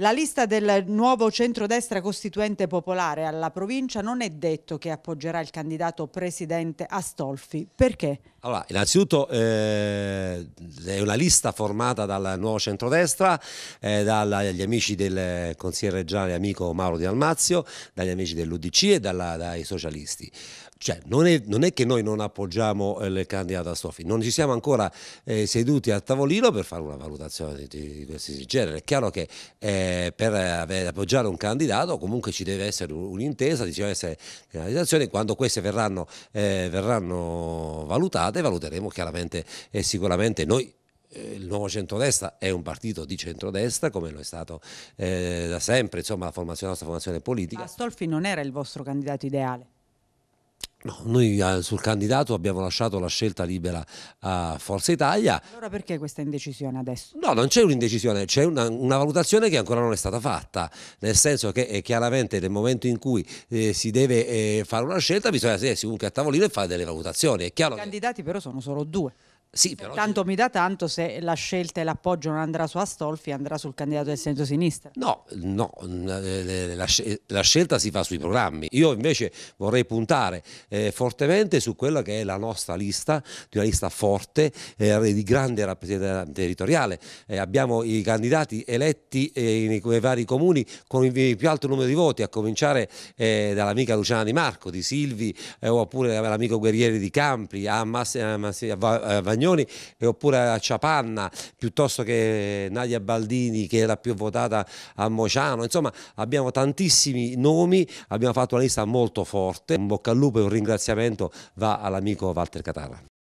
La lista del nuovo centrodestra costituente popolare alla provincia non è detto che appoggerà il candidato presidente Astolfi. Perché? Allora, innanzitutto eh, è una lista formata dal nuovo centrodestra, eh, dagli amici del consigliere regionale amico Mauro Di Almazio, dagli amici dell'UDC e dalla, dai socialisti. Cioè, non, è, non, è, che noi non appoggiamo eh, il candidato Astolfi, non ci siamo ancora eh, seduti a tavolino per fare una valutazione di, di questo genere. È chiaro che eh, eh, per avere, appoggiare un candidato comunque ci deve essere un'intesa, ci deve essere una realizzazione, quando queste verranno, eh, verranno valutate valuteremo chiaramente e sicuramente noi eh, il nuovo centrodestra è un partito di centrodestra come lo è stato eh, da sempre, insomma la, formazione, la nostra formazione politica. Astolfi non era il vostro candidato ideale? No, noi eh, sul candidato abbiamo lasciato la scelta libera a Forza Italia. Allora perché questa indecisione adesso? No, non c'è un'indecisione, c'è una, una, valutazione che ancora non è stata fatta, nel senso che eh, chiaramente nel momento in cui eh, si deve eh, fare una scelta bisogna sedersi comunque a tavolino e fare delle valutazioni. I candidati che... però sono solo due. Sì, però... Tanto mi dà tanto se la scelta e l'appoggio non andrà su Astolfi, andrà sul candidato del centro-sinistra. No, no eh, eh, eh, la, la, scelta si fa sui programmi. Io invece vorrei puntare eh, fortemente su quella che è la nostra lista, di una lista forte, eh, di grande rappresentanza territoriale. Eh, abbiamo i candidati eletti nei, nei, vari comuni con il più alto numero di voti, a cominciare dall'amica Luciana Di Marco, di Silvi, oppure l'amico Guerrieri di Campri, a, Mas- a, Mas- a, Romagnoli eh, oppure a Ciapanna piuttosto che Nadia Baldini che era più votata a Mociano insomma abbiamo tantissimi nomi abbiamo fatto una lista molto forte un bocca al lupo e un ringraziamento va all'amico Walter Catarra